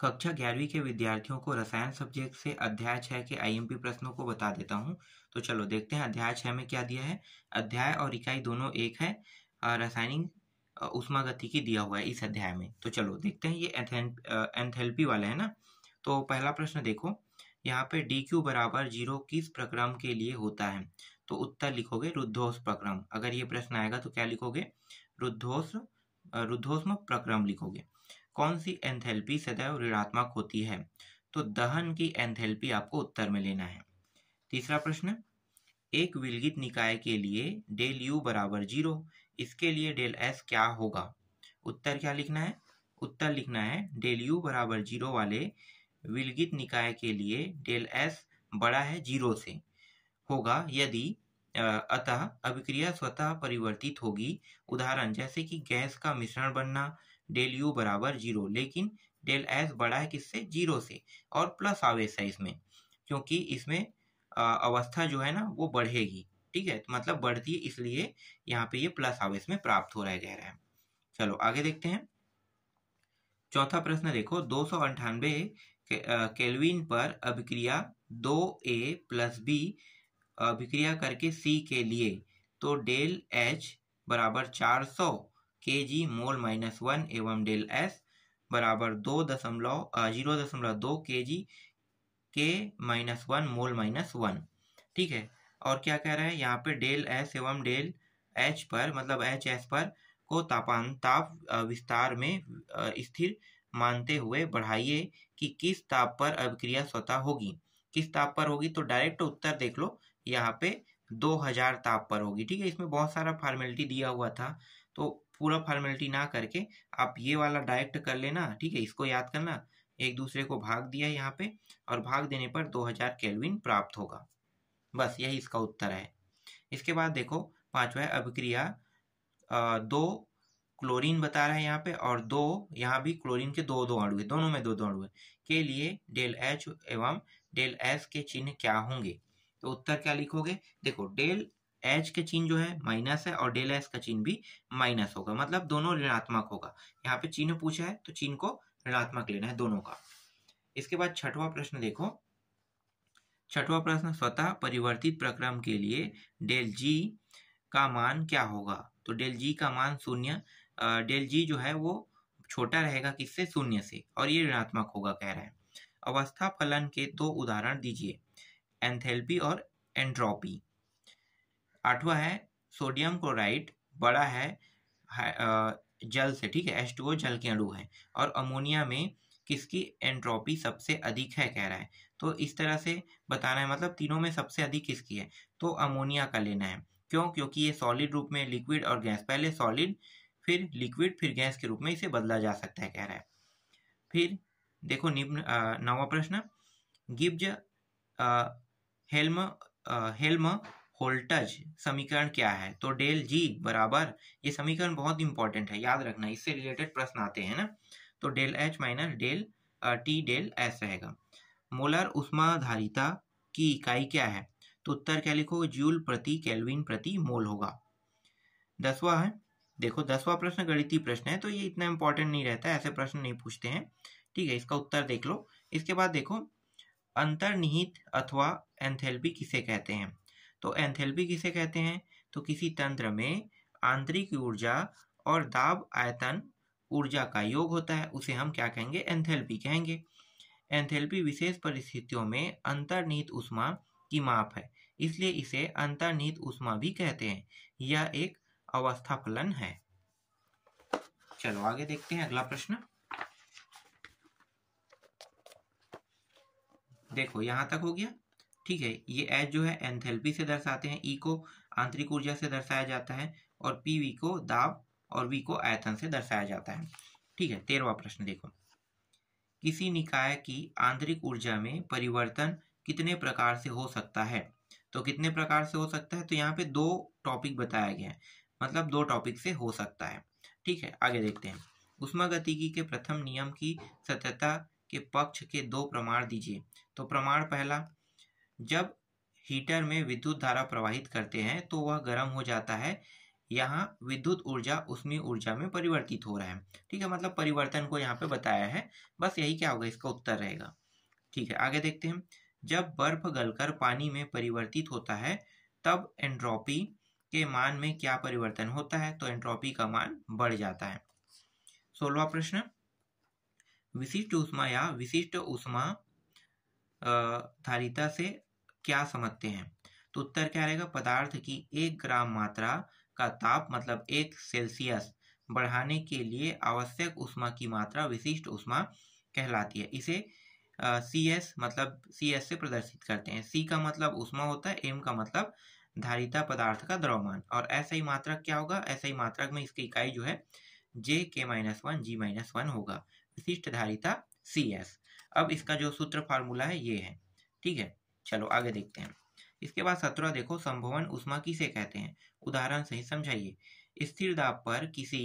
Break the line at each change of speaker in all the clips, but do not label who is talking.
कक्षा ग्यारहवीं के विद्यार्थियों को रसायन सब्जेक्ट से अध्याय छह के आईएमपी प्रश्नों को बता देता हूँ तो चलो देखते हैं अध्याय छह में क्या दिया है अध्याय और इकाई दोनों एक है रासायनिक की दिया हुआ है इस अध्याय में तो चलो देखते हैं ये एंथेल्पी वाला है ना तो पहला प्रश्न देखो यहाँ पे डी क्यू बराबर जीरो किस प्रक्रम के लिए होता है तो उत्तर लिखोगे रुद्धोष प्रक्रम अगर ये प्रश्न आएगा तो क्या लिखोगे रुद्धोष रुद्धोष्म प्रक्रम लिखोगे कौन सी एंथेल्पी सदैव ऋणात्मक होती है तो दहन की एंथेल्पी आपको उत्तर में लेना है तीसरा प्रश्न एक विलगित निकाय के लिए डेल यू बराबर जीरो इसके लिए डेल एस क्या होगा उत्तर क्या लिखना है उत्तर लिखना है डेल यू बराबर जीरो वाले विलगित निकाय के लिए डेल एस बड़ा है जीरो से होगा यदि अतः अभिक्रिया स्वतः परिवर्तित होगी उदाहरण जैसे कि गैस का मिश्रण बनना डेल यू बराबर जीरो लेकिन डेल एस बड़ा है किससे जीरो से और प्लस आवेश है इसमें क्योंकि इसमें अवस्था जो है ना वो बढ़ेगी ठीक है तो मतलब बढ़ती है इसलिए यहाँ पे ये प्लस आवेश में प्राप्त हो रहा है कह रहा है चलो आगे देखते हैं चौथा प्रश्न देखो दो सौ अंठानवे केलविन पर अभिक्रिया दो ए प्लस बी अभिक्रिया करके सी के लिए तो डेल एच बराबर चार सौ K G mole minus one एवं डेल एस बराबर दो दशमलव जीरो दशमलव दो K G K minus one mole minus one ठीक है और क्या कह रहा है यहाँ पे डेल एस एवं डेल एच पर मतलब एच एस पर को तापान ताप विस्तार में स्थिर मानते हुए बढ़ाइए कि किस ताप पर अभिक्रिया स्वतः होगी किस ताप पर होगी तो डायरेक्ट उत्तर देख लो यहाँ पे 2000 ताप पर होगी ठीक है इसमें बहुत सारा फॉर्मेलिटी दिया हुआ था तो पूरा फॉर्मेलिटी ना करके आप ये वाला डायरेक्ट कर लेना ठीक है इसको याद करना एक दूसरे को भाग दिया यहाँ पे और भाग देने पर 2000 केलविन प्राप्त होगा बस यही इसका उत्तर है इसके बाद देखो पांचवा है अभिक्रिया दो क्लोरीन बता रहा है यहाँ पे और दो यहाँ भी क्लोरीन के दो दो अड़ुए दोनों में दो दो अड़ुए के लिए डेल एच एवं डेल एस के चिन्ह क्या होंगे तो उत्तर क्या लिखोगे देखो डेल एच का चिन्ह जो है माइनस है और डेल एस का चिन्ह भी माइनस होगा मतलब दोनों ऋणात्मक होगा यहाँ पे चिन्ह पूछा है तो चिन्ह को ऋणात्मक लेना है दोनों का इसके बाद छठवा प्रश्न देखो छठवा प्रश्न स्वतः परिवर्तित प्रक्रम के लिए डेल जी का मान क्या होगा तो डेल जी का मान शून्य डेल जी जो है वो छोटा रहेगा किससे शून्य से और ये ऋणात्मक होगा कह रहे हैं अवस्था फलन के दो उदाहरण दीजिए एंथेल्पी और एंड्रोपी आठवा है सोडियम क्लोराइड बड़ा है जल से ठीक है एच टू जल के अणु है और अमोनिया में किसकी एंट्रोपी सबसे अधिक है कह रहा है तो इस तरह से बताना है मतलब तीनों में सबसे अधिक किसकी है तो अमोनिया का लेना है क्यों क्योंकि ये सॉलिड रूप में लिक्विड और गैस पहले सॉलिड फिर लिक्विड फिर गैस के रूप में इसे बदला जा सकता है कह रहा है फिर देखो निम्न नवा प्रश्न गिब्ज हेल्म हेल्म होल्टज समीकरण क्या है तो डेल जी बराबर ये समीकरण बहुत इंपॉर्टेंट है याद रखना इससे रिलेटेड प्रश्न आते हैं ना तो del H minus del T del S रहेगा मोलर उष्माधारिता की इकाई क्या है तो उत्तर क्या लिखो जूल प्रति कैलविन प्रति मोल होगा दसवा है देखो दसवा प्रश्न गणितीय प्रश्न है तो ये इतना इंपॉर्टेंट नहीं रहता ऐसे प्रश्न नहीं पूछते हैं ठीक है इसका उत्तर देख लो इसके बाद देखो अंतर्निहित अथवा एंथेल्पी किसे कहते हैं तो एंथेल्पी किसे कहते हैं तो किसी तंत्र में आंतरिक ऊर्जा और दाब आयतन ऊर्जा का योग होता है उसे हम क्या कहेंगे एंथेल्पी कहेंगे एंथेल्पी विशेष परिस्थितियों में अंतर्निहित उष्मा की माप है इसलिए इसे अंतर्निहित उष्मा भी कहते हैं यह एक अवस्था फलन है चलो आगे देखते हैं अगला प्रश्न देखो यहां तक हो गया ठीक है ये एच जो है एंथेल्पी से दर्शाते हैं ई e को आंतरिक ऊर्जा से दर्शाया जाता है और पी वी को दाब और वी को आयतन से दर्शाया जाता है ठीक है तेरहवा प्रश्न देखो किसी निकाय की आंतरिक ऊर्जा में परिवर्तन कितने प्रकार से हो सकता है तो कितने प्रकार से हो सकता है तो यहाँ पे दो टॉपिक बताया गया है मतलब दो टॉपिक से हो सकता है ठीक है आगे देखते हैं उष्मा गतिकी के प्रथम नियम की सत्यता के पक्ष के दो प्रमाण दीजिए तो प्रमाण पहला जब हीटर में विद्युत धारा प्रवाहित करते हैं तो वह गर्म हो जाता है यहाँ विद्युत ऊर्जा उसमें ऊर्जा में परिवर्तित हो रहा है ठीक है मतलब परिवर्तन को यहाँ पे बताया है बस यही क्या होगा इसका उत्तर रहेगा ठीक है आगे देखते हैं जब बर्फ गलकर पानी में परिवर्तित होता है तब एंट्रोपी के मान में क्या परिवर्तन होता है तो एंट्रोपी का मान बढ़ जाता है सोलवा प्रश्न विशिष्ट उष्मा या विशिष्ट उष्मा धारिता से क्या समझते हैं तो उत्तर क्या रहेगा पदार्थ की एक ग्राम मात्रा का ताप मतलब एक सेल्सियस बढ़ाने के लिए आवश्यक उष्मा की मात्रा विशिष्ट उष्मा कहलाती है इसे सी uh, एस मतलब सी एस से प्रदर्शित करते हैं सी का मतलब उष्मा होता है एम का मतलब धारिता पदार्थ का द्रव्यमान और ऐसा ही मात्रक क्या होगा ऐसा ही मात्रक में इसकी इकाई जो है J K minus one G minus one होगा विशिष्ट धारिता सी एस अब इसका जो सूत्र फार्मूला है ये है ठीक है चलो आगे देखते हैं इसके बाद सत्रह देखो संभवन उष्मा किसे कहते हैं उदाहरण सही समझाइए स्थिर दाब पर किसी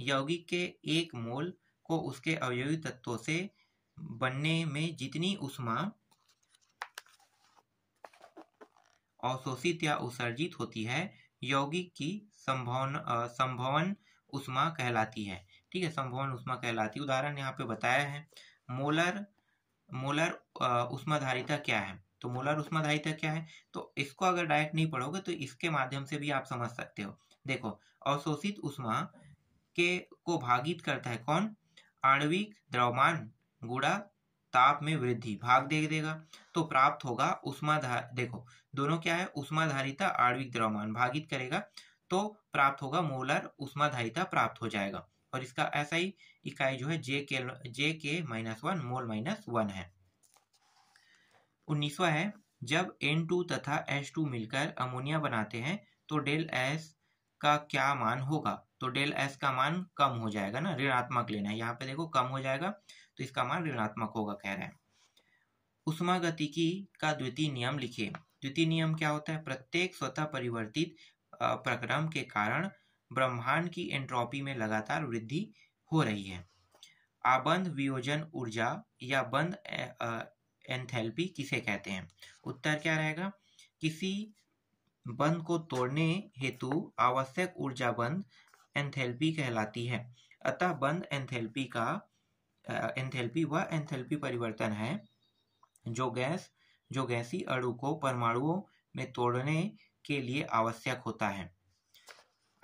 यौगिक के एक मोल को उसके अवयवी तत्वों से बनने में जितनी उष्मा अवशोषित या उत्सर्जित होती है यौगिक की संभवन संभवन उष्मा कहलाती है ठीक है संभवन उष्मा कहलाती उदाहरण यहाँ पे बताया है मोलर मोलर उष्माधारिता क्या है तो मोलर उष्माधायिता क्या है तो इसको अगर डायरेक्ट नहीं पढ़ोगे तो इसके माध्यम से भी आप समझ सकते हो देखो अवशोषित उष्मा के को भागित करता है कौन आणविक द्रवमान गुड़ा ताप में वृद्धि भाग दे देगा तो प्राप्त होगा उष्मा देखो दोनों क्या है उष्माधारिता आणविक द्रवमान भागित करेगा तो प्राप्त होगा मोलर उष्माधारिता प्राप्त हो जाएगा और इसका ऐसा ही इकाई जो है J K J K minus one mole minus one है उन्नीसवा है जब N2 तथा H2 मिलकर अमोनिया बनाते हैं तो डेल एस का क्या मान होगा तो डेल एस का मान कम हो जाएगा ना ऋणात्मक लेना है यहाँ पे देखो कम हो जाएगा तो इसका मान ऋणात्मक होगा कह रहे हैं उष्मा गतिकी का द्वितीय नियम लिखिए द्वितीय नियम क्या होता है प्रत्येक स्वतः परिवर्तित प्रक्रम के कारण ब्रह्मांड की एंट्रोपी में लगातार वृद्धि हो रही है आबंध वियोजन ऊर्जा या बंद एंथैल्पी किसे कहते हैं उत्तर क्या रहेगा किसी बंद को तोड़ने हेतु आवश्यक ऊर्जा बंद एंथैल्पी कहलाती है अतः बंद एंथैल्पी का एंथैल्पी व एंथैल्पी परिवर्तन है जो गैस जो गैसी अणु को परमाणुओं में तोड़ने के लिए आवश्यक होता है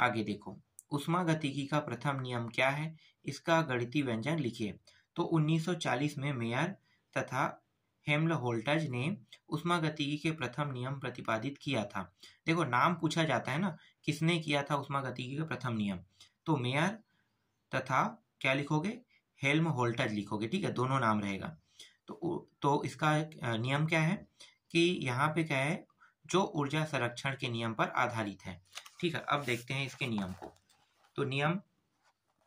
आगे देखो उष्मा गतिकी का प्रथम नियम क्या है इसका गणितीय व्यंजन लिखिए तो 1940 में मेयर तथा हेम्लहोल्टज ने गतिकी के प्रथम नियम प्रतिपादित किया था देखो नाम पूछा जाता है ना किसने किया था गतिकी का प्रथम नियम तो मेयर तथा क्या लिखोगे हेल्म होल्टज लिखोगे ठीक है दोनों नाम रहेगा तो तो इसका नियम क्या है कि यहाँ पे क्या है जो ऊर्जा संरक्षण के नियम पर आधारित है ठीक है अब देखते हैं इसके नियम को तो नियम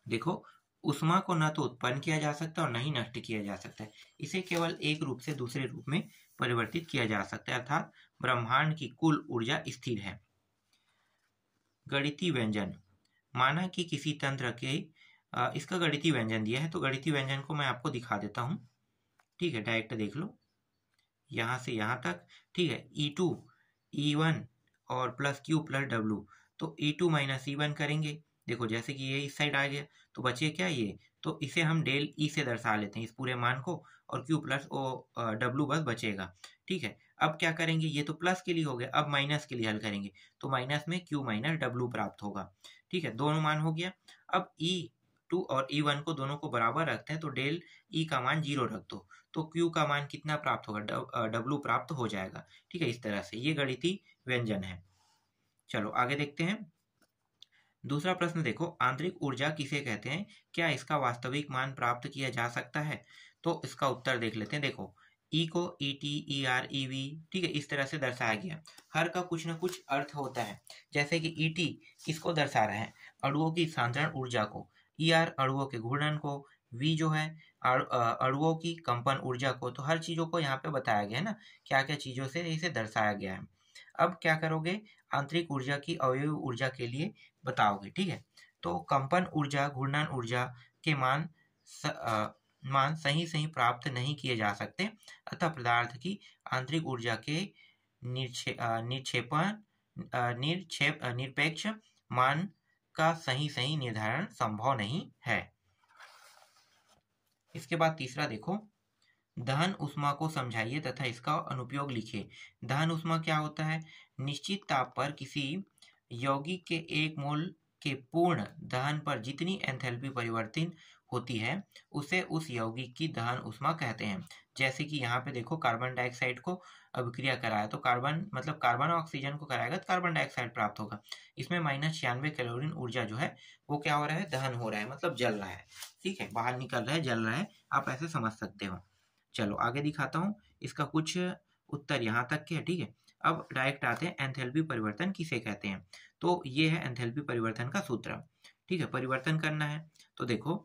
देखो उष्मा को न तो उत्पन्न किया जा सकता और न ही नष्ट किया जा सकता है इसे केवल एक रूप से दूसरे रूप में परिवर्तित किया जा सकता है अर्थात ब्रह्मांड की कुल ऊर्जा स्थिर है गणितीय व्यंजन माना कि किसी तंत्र के इसका गणितीय व्यंजन दिया है तो गणितीय व्यंजन को मैं आपको दिखा देता हूँ ठीक है डायरेक्ट देख लो यहाँ से यहाँ तक ठीक है ई टू ई वन और प्लस क्यू प्लस डब्लू तो E two minus E one करेंगे देखो जैसे कि ये इस साइड आ गया तो बचे क्या ये तो इसे हम डेल ई e से दर्शा लेते हैं इस पूरे मान को और क्यू प्लस ओ डब्ल्यू बस बचेगा ठीक है अब क्या करेंगे ये तो प्लस के लिए हो गया अब माइनस के लिए हल करेंगे तो माइनस में क्यू माइनस डब्ल्यू प्राप्त होगा ठीक है दोनों मान हो गया अब ई e टू और ई e वन को दोनों को बराबर रखते हैं तो डेल ई का मान जीरो रख दो तो क्यू का मान कितना प्राप्त होगा डब्ल्यू प्राप्त हो जाएगा ठीक है इस तरह से ये गणितीय व्यंजन है चलो आगे देखते हैं दूसरा प्रश्न देखो आंतरिक ऊर्जा किसे कहते हैं क्या इसका वास्तविक मान प्राप्त किया जा सकता है तो इसका उत्तर देख लेते हैं देखो ई e को E T E R E V ठीक है इस तरह से दर्शाया गया हर का कुछ ना कुछ अर्थ होता है जैसे कि ई e टी किसको दर्शा रहा है अड़ुओं की सांद्रण ऊर्जा को ई e आर अड़ुओं के घूर्णन को वी जो है अड़ुओं की कंपन ऊर्जा को तो हर चीज़ों को यहाँ पे बताया गया है ना क्या क्या चीज़ों से इसे दर्शाया गया है अब क्या करोगे आंतरिक ऊर्जा की अवयव ऊर्जा के लिए बताओगे ठीक है तो कंपन ऊर्जा घूर्णन ऊर्जा के मान स, आ, मान सही सही प्राप्त नहीं किए जा सकते अतः पदार्थ की आंतरिक ऊर्जा के निक्षेपण निक्षेप निरपेक्ष मान का सही सही निर्धारण संभव नहीं है इसके बाद तीसरा देखो दहन उष्मा को समझाइए तथा इसका अनुपयोग लिखिए दहन उष्मा क्या होता है निश्चित ताप पर किसी यौगिक के एक मोल के पूर्ण दहन पर जितनी एंथैल्पी परिवर्तित होती है उसे उस यौगिक की दहन उष्मा कहते हैं जैसे कि यहाँ पे देखो कार्बन डाइऑक्साइड को अभिक्रिया कराया तो कार्बन मतलब कार्बन और ऑक्सीजन को कराएगा तो कार्बन डाइऑक्साइड प्राप्त होगा इसमें माइनस छियानवे कैलोरीन ऊर्जा जो है वो क्या हो रहा है दहन हो रहा है मतलब जल रहा है ठीक है बाहर निकल रहा है जल रहा है आप ऐसे समझ सकते हो चलो आगे दिखाता हूँ इसका कुछ उत्तर यहाँ तक के है ठीक है अब डायरेक्ट आते हैं एंथेल्पी परिवर्तन किसे कहते हैं तो ये है एंथेल्पी परिवर्तन का सूत्र ठीक है परिवर्तन करना है तो देखो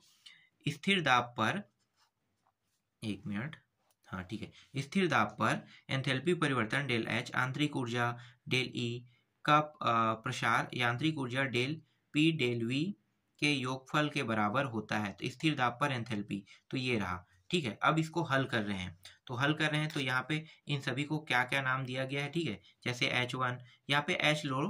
स्थिर दाब पर एक मिनट हाँ ठीक है स्थिर दाब पर एंथेल्पी परिवर्तन डेल एच आंतरिक ऊर्जा डेल ई e का प्रसार यांत्रिक ऊर्जा डेल पी डेल वी के योगफल के बराबर होता है तो स्थिर दाब पर एंथेल्पी तो ये रहा ठीक है अब इसको हल कर रहे हैं तो हल कर रहे हैं तो यहाँ पे इन सभी को क्या क्या नाम दिया गया है ठीक है जैसे एच वन यहाँ पे एच लो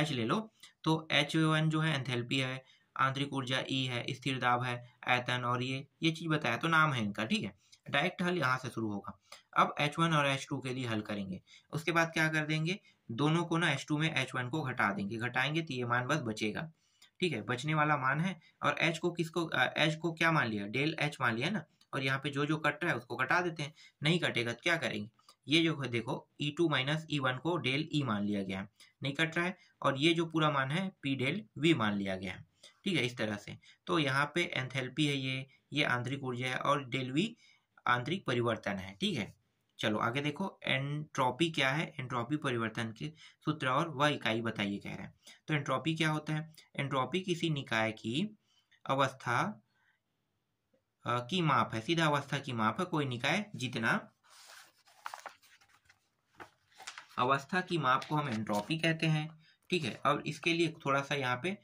एच ले लो तो एच वन जो है एंथेल्पी है आंतरिक ऊर्जा ई e है स्थिर दाब है एतन और ये ये चीज़ बताया तो नाम है इनका ठीक है डायरेक्ट हल यहाँ से शुरू होगा अब एच वन और एच टू के लिए हल करेंगे उसके बाद क्या कर देंगे दोनों को ना एच टू में एच वन को घटा देंगे घटाएंगे तो ये मान बस बचेगा ठीक है बचने वाला मान है और एच को किसको एच को क्या मान लिया डेल एच मान लिया ना और यहाँ पे जो जो कट रहा है उसको कटा देते हैं नहीं कटेगा तो क्या करेंगे ये जो है देखो E2 टू माइनस ई को डेल E मान लिया गया है नहीं कट रहा है और ये जो पूरा मान है P डेल V मान लिया गया है ठीक है इस तरह से तो यहाँ पे एंथेल्पी है ये ये आंतरिक ऊर्जा है और डेल वी आंतरिक परिवर्तन है ठीक है चलो आगे देखो एंट्रोपी क्या है एंट्रोपी परिवर्तन के सूत्र और वह इकाई बताइए कह रहे हैं तो एंट्रोपी क्या होता है एंट्रोपी किसी निकाय की अवस्था की माप है सीधा अवस्था की माप है कोई निकाय जितना अवस्था की माप को हम एंट्रोपी कहते हैं ठीक है अब इसके लिए थोड़ा सा यहाँ पे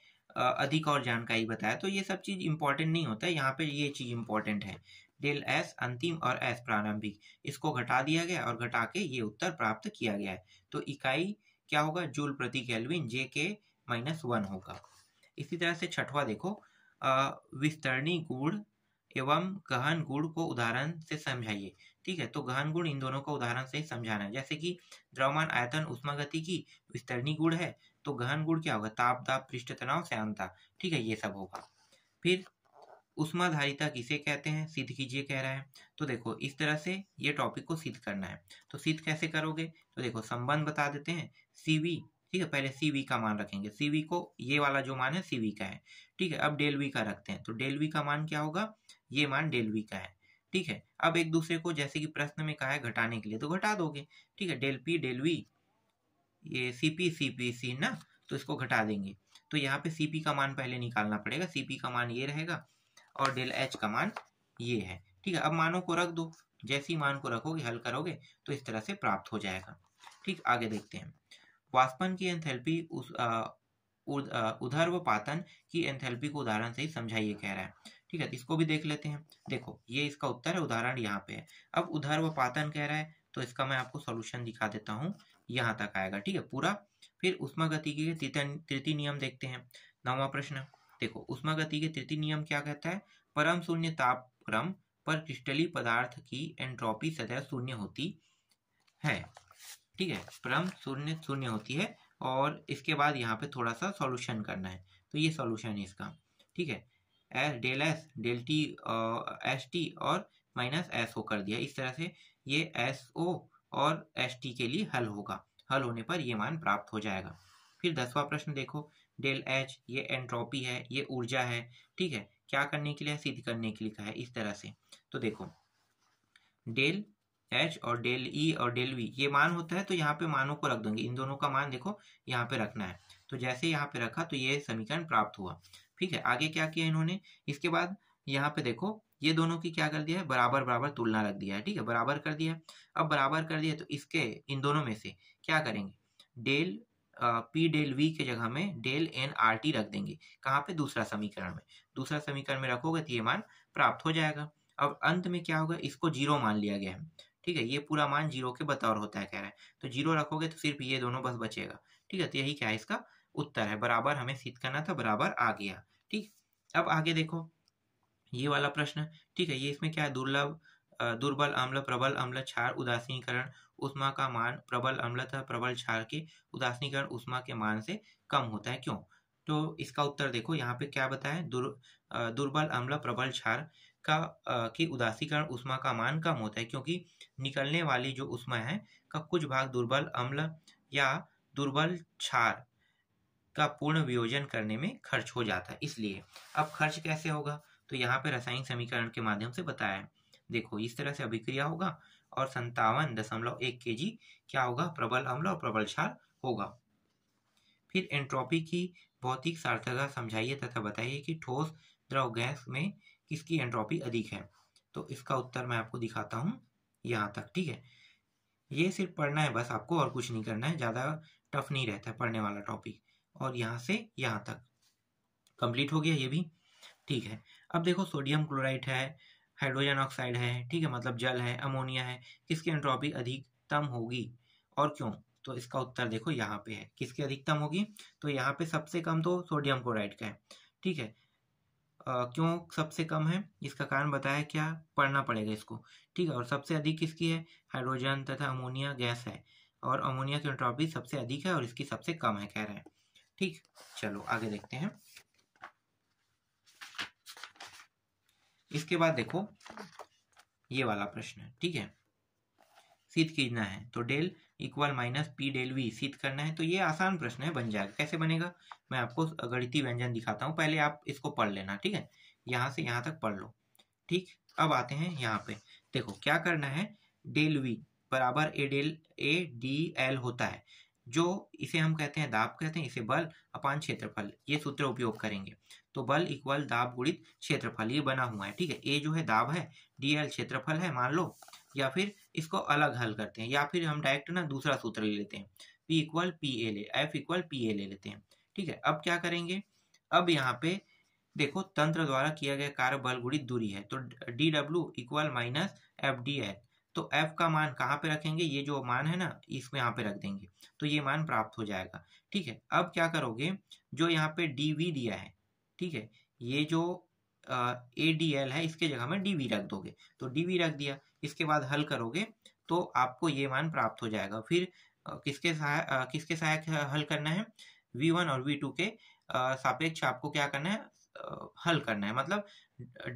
अधिक और जानकारी बताया तो ये सब चीज इंपॉर्टेंट नहीं होता है यहाँ पे ये चीज इंपॉर्टेंट है डेल एस अंतिम और एस प्रारंभिक इसको घटा दिया गया और घटा के ये उत्तर प्राप्त किया गया है तो इकाई क्या होगा जूल प्रति कैलविन जे के माइनस वन होगा इसी तरह से छठवा देखो विस्तरणी गुण एवं गहन गुण को उदाहरण से समझाइए ठीक है तो गहन गुण इन दोनों को उदाहरण से समझाना है जैसे कि द्रव्यमान आयतन उष्मा गति की विस्तरणी गुण है तो गहन गुण क्या होगा ताप दाप पृष्ठ तनाव श्यानता ठीक है ये सब होगा फिर धारिता किसे कहते हैं सिद्ध कीजिए कह रहा है तो देखो इस तरह से ये टॉपिक को सिद्ध करना है तो सिद्ध कैसे करोगे तो देखो संबंध बता देते हैं सीवी ठीक है पहले सी का मान रखेंगे सी को ये वाला जो मान है सी का है ठीक है अब डेल वी का रखते हैं तो डेल वी का मान क्या होगा ये मान डेल वी का है ठीक है अब एक दूसरे को जैसे कि प्रश्न में कहा है घटाने के लिए तो घटा दोगे ठीक है डेल पी डेल वी ये C P C P C ना तो इसको घटा देंगे तो यहाँ पे सी पी का मान पहले निकालना पड़ेगा सी पी का मान ये रहेगा और डेल एच का मान ये है ठीक है अब मानों को रख दो जैसी मान को रखोगे हल करोगे तो इस तरह से प्राप्त हो जाएगा ठीक आगे देखते हैं वाष्पन की एंथैल्पी उस उधर्व पातन की एंथैल्पी को उदाहरण से ही समझाइए कह रहा है ठीक है इसको भी देख लेते हैं देखो ये इसका उत्तर है उदाहरण यहाँ पे है अब उधर व पातन कह रहा है तो इसका मैं आपको सोल्यूशन दिखा देता हूँ यहाँ तक आएगा ठीक है पूरा फिर उष्मा गति के तृतीय नियम देखते हैं नवा प्रश्न देखो उष्मा गति के तृतीय नियम क्या कहता है परम शून्य ताप क्रम पर क्रिस्टली पदार्थ की एंट्रोपी सदैव शून्य होती है ठीक है परम शून्य शून्य होती है और इसके बाद यहाँ पे थोड़ा सा सॉल्यूशन करना है तो ये सॉल्यूशन है इसका ठीक है S del S del T S T और माइनस एस ओ कर दिया इस तरह से ये एस ओ और एस टी के लिए हल होगा हल होने पर ये मान प्राप्त हो जाएगा फिर दसवां प्रश्न देखो डेल एच ये एंट्रोपी है ये ऊर्जा है ठीक है क्या करने के लिए सिद्ध करने के लिए कहा है इस तरह से तो देखो डेल एच और डेल ई और डेल वी ये मान होता है तो यहाँ पे मानों को रख देंगे इन दोनों का मान देखो यहाँ पे रखना है तो जैसे यहाँ पे रखा तो ये समीकरण प्राप्त हुआ ठीक है आगे क्या किया इन्होंने इसके बाद यहाँ पे देखो ये दोनों की क्या कर दिया है बराबर बराबर तुलना रख दिया है ठीक है बराबर कर दिया अब बराबर कर दिया तो इसके इन दोनों में से क्या करेंगे डेल पी डेल वी के जगह में डेल एन आर टी रख देंगे कहाँ पे दूसरा समीकरण में दूसरा समीकरण में रखोगे तो ये मान प्राप्त हो जाएगा अब अंत में क्या होगा इसको जीरो मान लिया गया है ठीक है ये पूरा मान जीरो के बतौर होता है कह रहा है तो जीरो रखोगे तो सिर्फ ये दोनों बस बचेगा ठीक है तो यही क्या है इसका उत्तर है बराबर हमें सिद्ध करना था बराबर आ गया ठीक अब आगे देखो ये वाला प्रश्न ठीक है ये इसमें क्या है दुर्लभ दुर्बल अम्ल प्रबल अम्ल क्षार उदासीकरण उष्मा का मान प्रबल अम्ल तथा प्रबल क्षार के उदासीकरण उष्मा के मान से कम होता है क्यों तो इसका उत्तर देखो यहाँ पे क्या बताया दुर, दुर्बल अम्ल प्रबल क्षार का की उदासीकरण उष्मा का मान कम होता है क्योंकि निकलने वाली जो उष्मा है का कुछ भाग दुर्बल अम्ल या दुर्बल क्षार का पूर्ण वियोजन करने में खर्च हो जाता है इसलिए अब खर्च कैसे होगा तो यहाँ पे रासायनिक समीकरण के माध्यम से बताया है देखो इस तरह से अभिक्रिया होगा और संतावन दशमलव एक के जी क्या होगा प्रबल अम्ल और प्रबल क्षार होगा फिर एंट्रोपी की भौतिक सार्थकता समझाइए तथा बताइए कि ठोस द्रव गैस में किसकी एंट्रोपी अधिक है तो इसका उत्तर मैं आपको दिखाता हूँ यहाँ तक ठीक है ये सिर्फ पढ़ना है बस आपको और कुछ नहीं करना है ज़्यादा टफ नहीं रहता है पढ़ने वाला टॉपिक और यहाँ से यहाँ तक कंप्लीट हो गया ये भी ठीक है अब देखो सोडियम क्लोराइड है हाइड्रोजन ऑक्साइड है ठीक है मतलब जल है अमोनिया है किसकी एंट्रोपी अधिकतम होगी और क्यों तो इसका उत्तर देखो यहाँ पे है किसकी अधिकतम होगी तो यहाँ पे सबसे कम तो सोडियम क्लोराइड का है ठीक है आ, क्यों सबसे कम है इसका कारण बताया क्या पढ़ना पड़ेगा इसको ठीक है और सबसे अधिक किसकी है हाइड्रोजन तथा अमोनिया गैस है और अमोनिया की एंट्रोपी सबसे अधिक है और इसकी सबसे कम है कह रहे हैं ठीक चलो आगे देखते हैं इसके बाद देखो ये वाला प्रश्न है ठीक है सीध खींचना है तो del equal minus P del V सिद्ध करना है तो ये आसान प्रश्न है बन जाएगा कैसे बनेगा मैं आपको गणितीय व्यंजन दिखाता हूँ पहले आप इसको पढ़ लेना ठीक है यहाँ से यहाँ तक पढ़ लो ठीक अब आते हैं यहाँ पे देखो क्या करना है डेल वी बराबर A del A D L होता है जो इसे हम कहते हैं दाब कहते हैं इसे बल अपान क्षेत्रफल ये सूत्र उपयोग करेंगे तो बल इक्वल दाब गुणित क्षेत्रफल ये बना हुआ है ठीक है ए जो है दाब है डी एल क्षेत्रफल है मान लो या फिर इसको अलग हल करते हैं या फिर हम डायरेक्ट ना दूसरा सूत्र ले लेते हैं पी इक्वल पी ए ले एफ इक्वल पी ए ले लेते हैं ठीक है अब क्या करेंगे अब यहाँ पे देखो तंत्र द्वारा किया गया कार्य बल गुणित दूरी है तो D W equal minus F D L तो एफ का मान कहाँ पे रखेंगे ये जो मान है ना इसको यहाँ पे रख देंगे तो ये मान प्राप्त हो जाएगा ठीक है अब क्या करोगे जो यहाँ पे डी वी दिया है ठीक है ये जो ए डी एल है इसके जगह में डी वी रख दोगे तो डी वी रख दिया इसके बाद हल करोगे तो आपको ये मान प्राप्त हो जाएगा फिर किसके सहायक किसके सहायक हल करना है वी वन और वी टू के सापेक्ष आपको क्या करना है हल करना है मतलब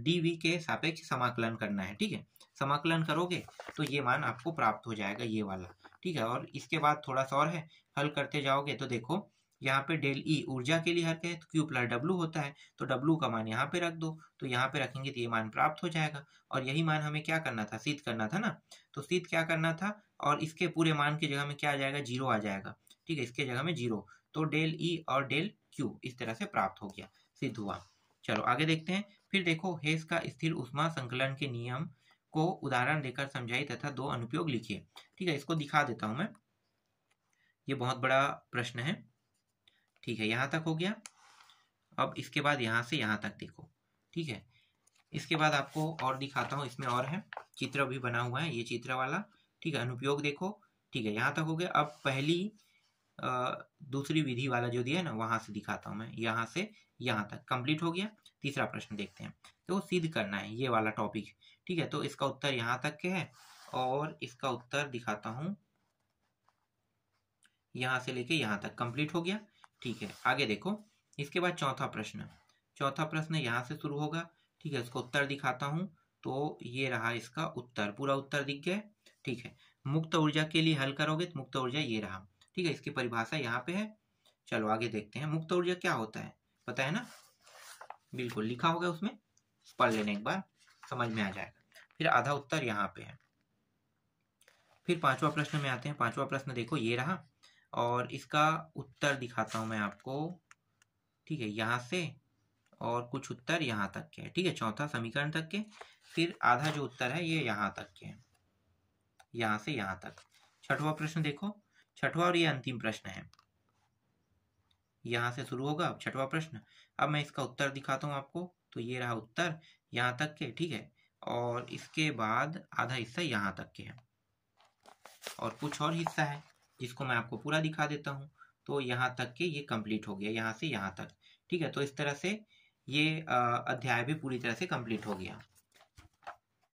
डी वी के सापेक्ष समाकलन करना है ठीक है समाकलन करोगे तो ये मान आपको प्राप्त हो जाएगा ये वाला ठीक है और इसके बाद थोड़ा सा और है हल करते जाओगे तो देखो यहाँ पे डेल ई ऊर्जा के लिए हल है तो क्यू प्लस डब्लू होता है तो डब्लू का मान यहाँ पे रख दो तो यहाँ पे रखेंगे तो ये मान प्राप्त हो जाएगा और यही मान हमें क्या करना था सिद्ध करना था ना तो सिद्ध क्या करना था और इसके पूरे मान की जगह में क्या आ जाएगा जीरो आ जाएगा ठीक है इसके जगह में जीरो तो डेल ई और डेल क्यू इस तरह से प्राप्त हो गया सिद्ध हुआ चलो आगे देखते हैं फिर देखो हेस का स्थिर उष्मा संकलन के नियम को उदाहरण देकर समझाई तथा दो अनुपयोग लिखिए ठीक है इसको दिखा देता हूं मैं ये बहुत बड़ा प्रश्न है ठीक है यहाँ तक हो गया अब इसके बाद यहाँ से यहाँ तक देखो ठीक है इसके बाद आपको और दिखाता हूँ इसमें और है चित्र भी बना हुआ है ये चित्र वाला ठीक है अनुपयोग देखो ठीक है यहाँ तक हो गया अब पहली आ, दूसरी विधि वाला जो दिया है ना वहां से दिखाता हूँ मैं यहाँ से यहाँ तक कंप्लीट हो गया तीसरा प्रश्न देखते हैं तो सिद्ध करना है ये वाला टॉपिक ठीक है तो इसका उत्तर यहाँ तक के है और इसका उत्तर दिखाता हूं यहां से लेके यहाँ तक कंप्लीट हो गया ठीक है आगे देखो इसके बाद चौथा प्रश्न चौथा प्रश्न यहाँ से शुरू होगा ठीक है इसका उत्तर दिखाता हूँ तो ये रहा इसका उत्तर पूरा उत्तर दिख गया ठीक है मुक्त ऊर्जा के लिए हल करोगे तो मुक्त ऊर्जा ये रहा ठीक है इसकी परिभाषा यहाँ पे है चलो आगे देखते हैं मुक्त ऊर्जा क्या होता है पता है ना बिल्कुल लिखा होगा उसमें पढ़ लेने एक बार समझ में आ जाएगा फिर आधा उत्तर यहाँ पे है फिर पांचवा प्रश्न में आते हैं पांचवा प्रश्न देखो ये रहा और इसका उत्तर दिखाता हूं मैं आपको ठीक है यहाँ से और कुछ उत्तर यहाँ तक के ठीक है चौथा समीकरण तक के फिर आधा जो उत्तर है ये यहाँ तक के यहाँ से यहाँ तक छठवा प्रश्न देखो छठवा और ये अंतिम प्रश्न है यहाँ से शुरू होगा अब छठवा प्रश्न अब मैं इसका उत्तर दिखाता हूँ आपको तो ये रहा उत्तर यहाँ तक के ठीक है और इसके बाद आधा हिस्सा यहाँ तक के है और कुछ और हिस्सा है जिसको मैं आपको पूरा दिखा देता हूँ तो यहाँ तक के ये कंप्लीट हो गया यहाँ से यहाँ तक ठीक है तो इस तरह से ये अध्याय भी पूरी तरह से कंप्लीट हो गया